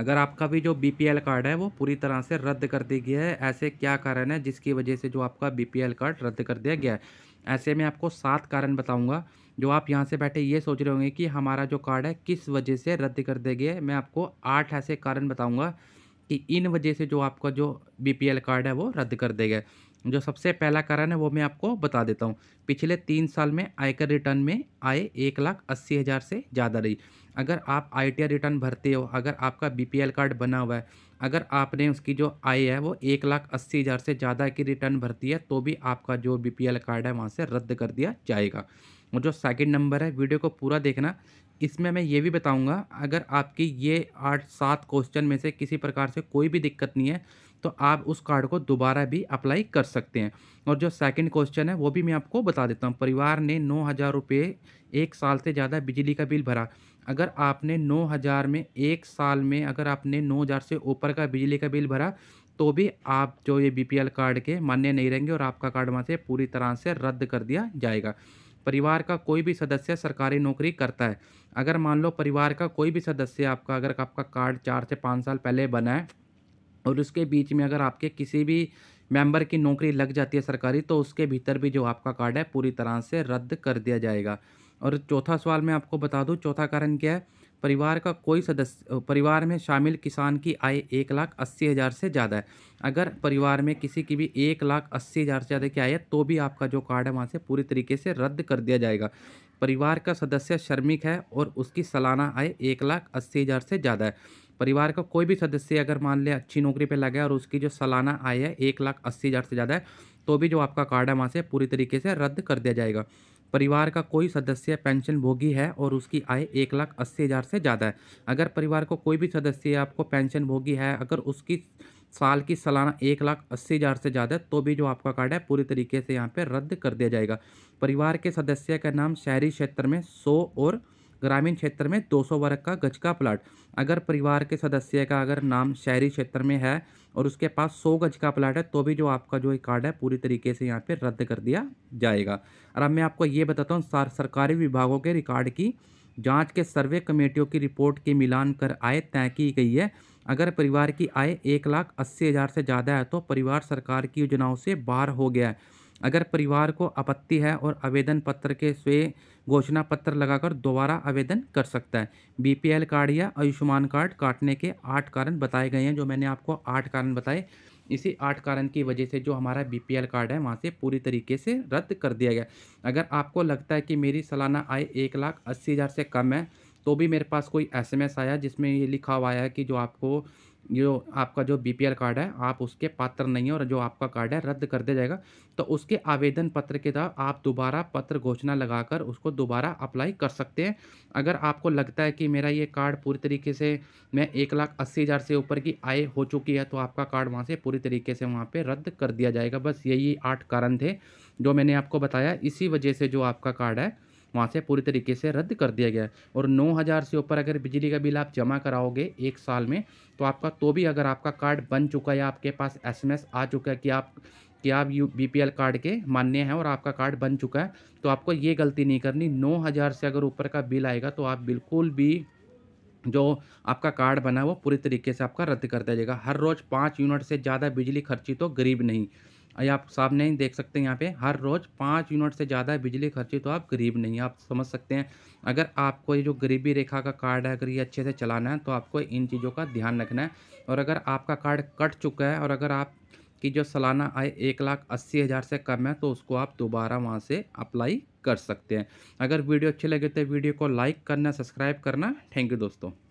अगर आपका भी जो बी कार्ड है वो पूरी तरह से रद्द कर दिया गया है ऐसे क्या कारण है जिसकी वजह से जो आपका बी कार्ड रद्द कर दिया गया है ऐसे में आपको सात कारण बताऊंगा जो आप यहाँ से बैठे ये सोच रहे होंगे कि हमारा जो कार्ड है किस वजह से रद्द कर दिया गया है मैं आपको आठ ऐसे कारण बताऊँगा कि इन वजह से जो आपका जो बी कार्ड है वो रद्द कर दिया गया जो सबसे पहला कारण है वो मैं आपको बता देता हूँ पिछले तीन साल में आयकर रिटर्न में आय एक लाख अस्सी हज़ार से ज़्यादा रही अगर आप आई रिटर्न भरते हो अगर आपका बी कार्ड बना हुआ है अगर आपने उसकी जो आय है वो एक लाख अस्सी हज़ार से ज़्यादा की रिटर्न भरती है तो भी आपका जो बी कार्ड है वहाँ से रद्द कर दिया जाएगा और जो सेकेंड नंबर है वीडियो को पूरा देखना इसमें मैं ये भी बताऊँगा अगर आपकी ये आठ सात क्वेश्चन में से किसी प्रकार से कोई भी दिक्कत नहीं है तो आप उस कार्ड को दोबारा भी अप्लाई कर सकते हैं और जो सेकंड क्वेश्चन है वो भी मैं आपको बता देता हूँ परिवार ने नौ हज़ार रुपये एक साल से ज़्यादा बिजली का बिल भरा अगर आपने नौ हज़ार में एक साल में अगर आपने नौ हज़ार से ऊपर का बिजली का बिल भरा तो भी आप जो ये बी कार्ड के मान्य नहीं रहेंगे और आपका कार्ड वहाँ से पूरी तरह से रद्द कर दिया जाएगा परिवार का कोई भी सदस्य सरकारी नौकरी करता है अगर मान लो परिवार का कोई भी सदस्य आपका अगर आपका कार्ड चार से पाँच साल पहले बना है और उसके बीच में अगर आपके किसी भी मेंबर की नौकरी लग जाती है सरकारी तो उसके भीतर भी जो आपका कार्ड है पूरी तरह से रद्द कर दिया जाएगा और चौथा सवाल मैं आपको बता दूँ चौथा कारण क्या है परिवार का कोई सदस्य परिवार में शामिल किसान की आय एक लाख अस्सी हज़ार से ज़्यादा है अगर परिवार में किसी की भी एक लाख अस्सी हज़ार से ज़्यादा की आय है तो भी आपका जो कार्ड है वहाँ से पूरी तरीके से रद्द कर दिया जाएगा परिवार का सदस्य श्रमिक है और उसकी सालाना आय एक लाख अस्सी हज़ार से ज़्यादा है परिवार का कोई भी सदस्य अगर मान लें अच्छी नौकरी पे लगा है और उसकी जो सालाना आय है एक लाख अस्सी हज़ार से ज़्यादा है तो भी जो आपका कार्ड है वहाँ से पूरी तरीके से रद्द कर दिया जाएगा परिवार का कोई सदस्य पेंशन भोगी है और उसकी आय एक लाख अस्सी हज़ार से ज़्यादा है अगर परिवार को कोई भी सदस्य आपको पेंशन भोगी है अगर उसकी साल की सालाना एक लाख अस्सी हज़ार से ज़्यादा है तो भी जो आपका कार्ड है पूरी तरीके से यहाँ पर रद्द कर दिया जाएगा परिवार के सदस्य का नाम शहरी क्षेत्र में सौ और ग्रामीण क्षेत्र में 200 वर्ग का गज का प्लाट अगर परिवार के सदस्य का अगर नाम शहरी क्षेत्र में है और उसके पास 100 गज का प्लाट है तो भी जो आपका जो कार्ड है पूरी तरीके से यहाँ पे रद्द कर दिया जाएगा और अब मैं आपको ये बताता हूँ सरकारी विभागों के रिकॉर्ड की जाँच के सर्वे कमेटियों की रिपोर्ट के मिलान कर आय तय की गई है अगर परिवार की आय एक लाख अस्सी हज़ार से ज़्यादा है तो परिवार सरकार की योजनाओं से बाहर हो गया है अगर परिवार को आपत्ति है और आवेदन पत्र के स्वे घोषणा पत्र लगाकर दोबारा आवेदन कर सकता है बीपीएल कार्ड या आयुष्मान कार्ड काटने के आठ कारण बताए गए हैं जो मैंने आपको आठ कारण बताए इसी आठ कारण की वजह से जो हमारा बीपीएल कार्ड है वहाँ से पूरी तरीके से रद्द कर दिया गया अगर आपको लगता है कि मेरी सालाना आय एक लाख अस्सी हज़ार से कम है तो भी मेरे पास कोई एसएमएस आया जिसमें ये लिखा हुआ है कि जो आपको जो आपका जो बी कार्ड है आप उसके पात्र नहीं हो और जो आपका कार्ड है रद्द कर दिया जाएगा तो उसके आवेदन पत्र के द्वारा आप दोबारा पत्र घोषणा लगाकर उसको दोबारा अप्लाई कर सकते हैं अगर आपको लगता है कि मेरा ये कार्ड पूरी तरीके से मैं एक लाख अस्सी हज़ार से ऊपर की आय हो चुकी है तो आपका कार्ड वहाँ से पूरी तरीके से वहाँ पर रद्द कर दिया जाएगा बस यही आठ कारण थे जो मैंने आपको बताया इसी वजह से जो आपका कार्ड है वहाँ से पूरी तरीके से रद्द कर दिया गया है और नौ हज़ार से ऊपर अगर बिजली का बिल आप जमा कराओगे एक साल में तो आपका तो भी अगर आपका कार्ड बन चुका है आपके पास एस आ चुका है कि आप कि आप यू बी कार्ड के मान्य हैं और आपका कार्ड बन चुका है तो आपको ये गलती नहीं करनी नौ हज़ार से अगर ऊपर का बिल आएगा तो आप बिल्कुल भी जो आपका कार्ड बना है वो पूरी तरीके से आपका रद्द कर दिया जाएगा हर रोज़ पाँच यूनिट से ज़्यादा बिजली खर्ची तो गरीब नहीं आप सामने ही देख सकते हैं यहाँ पे हर रोज़ पाँच यूनिट से ज़्यादा बिजली खर्ची तो आप गरीब नहीं आप समझ सकते हैं अगर आपको ये जो गरीबी रेखा का कार्ड है अगर ये अच्छे से चलाना है तो आपको इन चीज़ों का ध्यान रखना है और अगर आपका कार्ड कट चुका है और अगर आपकी जो सालाना आय एक लाख अस्सी हज़ार से कम है तो उसको आप दोबारा वहाँ से अप्लाई कर सकते हैं अगर वीडियो अच्छी लगे तो वीडियो को लाइक करना सब्सक्राइब करना थैंक यू दोस्तों